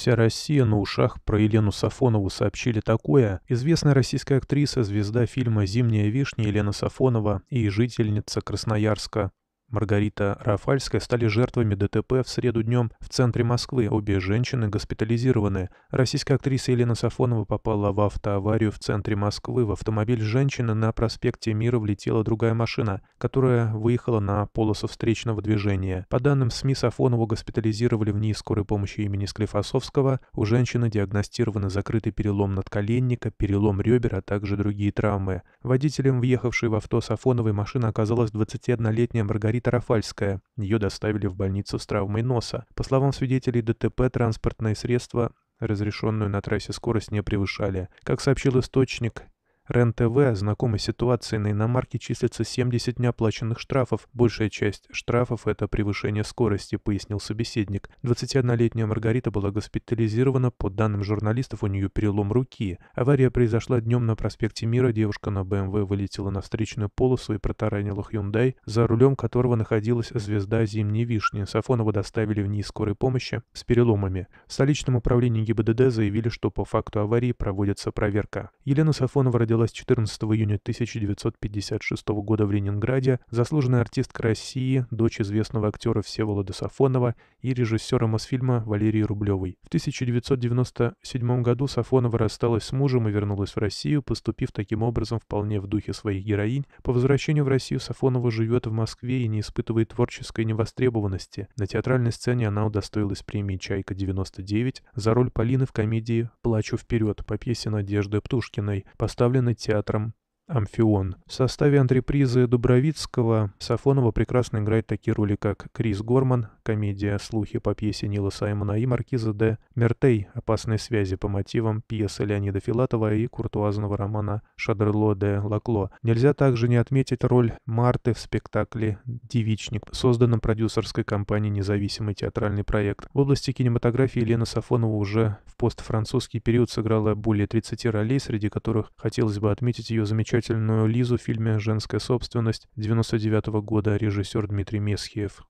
Вся Россия на ушах про Елену Сафонову сообщили такое. Известная российская актриса, звезда фильма «Зимняя вишня» Елена Сафонова и жительница Красноярска Маргарита Рафальская стали жертвами ДТП в среду днем в центре Москвы. Обе женщины госпитализированы. Российская актриса Елена Сафонова попала в автоаварию в центре Москвы. В автомобиль женщины на проспекте Мира влетела другая машина, которая выехала на полосу встречного движения. По данным СМИ, Сафонову госпитализировали в НИИ скорой помощи имени Склифосовского. У женщины диагностированы закрытый перелом надколенника, перелом ребер, а также другие травмы. Водителем въехавшей в авто Сафоновой машина оказалась 21-летняя Маргарита Маргарита Рафальская. Ее доставили в больницу с травмой носа. По словам свидетелей ДТП, транспортные средства разрешенную на трассе скорость не превышали. Как сообщил источник, РЕН-ТВ знакомой ситуации на иномарке числится 70 неоплаченных штрафов. Большая часть штрафов – это превышение скорости, пояснил собеседник. 21-летняя Маргарита была госпитализирована. По данным журналистов, у нее перелом руки. Авария произошла днем на проспекте Мира. Девушка на БМВ эм вылетела на встречную полосу и протаранила Hyundai, за рулем которого находилась звезда зимней вишни. Сафонова доставили в НИИ скорой помощи с переломами. В столичном управлении ГИБДД заявили, что по факту аварии проводится проверка. Елена Сафонова родилась родилась 14 июня 1956 года в Ленинграде, заслуженная артистка России, дочь известного актера Всеволода Сафонова и режиссера Мосфильма Валерии Рублевой. В 1997 году Сафонова рассталась с мужем и вернулась в Россию, поступив таким образом вполне в духе своих героинь. По возвращению в Россию Сафонова живет в Москве и не испытывает творческой невостребованности. На театральной сцене она удостоилась премии «Чайка-99» за роль Полины в комедии «Плачу вперед» по пьесе Надежды Птушкиной, поставленной кинотеатром. Амфион. В составе антрепризы Дубровицкого Сафонова прекрасно играет такие роли, как Крис Горман, комедия «Слухи» по пьесе Нила Саймона и Маркиза де Мертей, «Опасные связи» по мотивам пьесы Леонида Филатова и куртуазного романа Шадерло де Лакло. Нельзя также не отметить роль Марты в спектакле «Девичник», созданном продюсерской компанией «Независимый театральный проект». В области кинематографии Лена Сафонова уже в постфранцузский период сыграла более 30 ролей, среди которых хотелось бы отметить ее замечательную замечательную Лизу в фильме «Женская собственность» 99 года режиссер Дмитрий Месхиев.